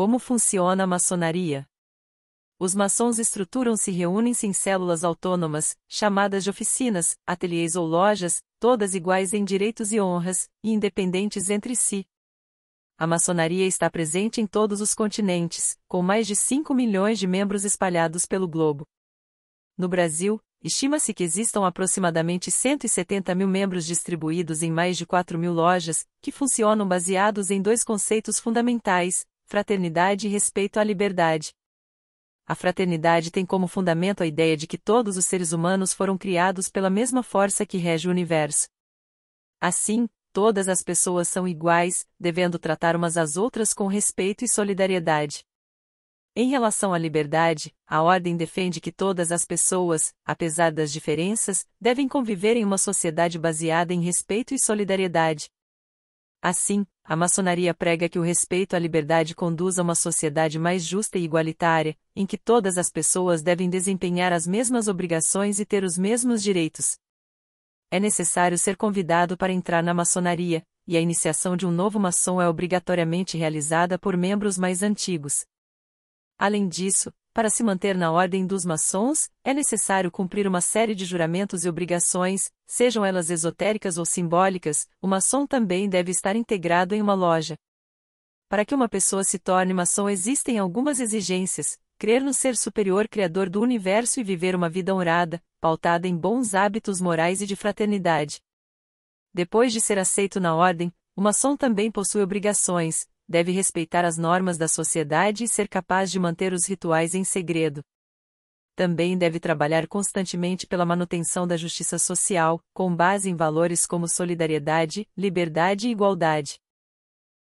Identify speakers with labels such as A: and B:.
A: Como funciona a maçonaria? Os maçons estruturam-se e reúnem-se em células autônomas, chamadas de oficinas, ateliês ou lojas, todas iguais em direitos e honras, e independentes entre si. A maçonaria está presente em todos os continentes, com mais de 5 milhões de membros espalhados pelo globo. No Brasil, estima-se que existam aproximadamente 170 mil membros distribuídos em mais de 4 mil lojas, que funcionam baseados em dois conceitos fundamentais, fraternidade e respeito à liberdade. A fraternidade tem como fundamento a ideia de que todos os seres humanos foram criados pela mesma força que rege o universo. Assim, todas as pessoas são iguais, devendo tratar umas às outras com respeito e solidariedade. Em relação à liberdade, a ordem defende que todas as pessoas, apesar das diferenças, devem conviver em uma sociedade baseada em respeito e solidariedade. Assim, a maçonaria prega que o respeito à liberdade conduz a uma sociedade mais justa e igualitária, em que todas as pessoas devem desempenhar as mesmas obrigações e ter os mesmos direitos. É necessário ser convidado para entrar na maçonaria, e a iniciação de um novo maçom é obrigatoriamente realizada por membros mais antigos. Além disso, para se manter na ordem dos maçons, é necessário cumprir uma série de juramentos e obrigações, sejam elas esotéricas ou simbólicas, o maçom também deve estar integrado em uma loja. Para que uma pessoa se torne maçom existem algumas exigências, crer no ser superior criador do universo e viver uma vida honrada, pautada em bons hábitos morais e de fraternidade. Depois de ser aceito na ordem, o maçom também possui obrigações, deve respeitar as normas da sociedade e ser capaz de manter os rituais em segredo. Também deve trabalhar constantemente pela manutenção da justiça social, com base em valores como solidariedade, liberdade e igualdade.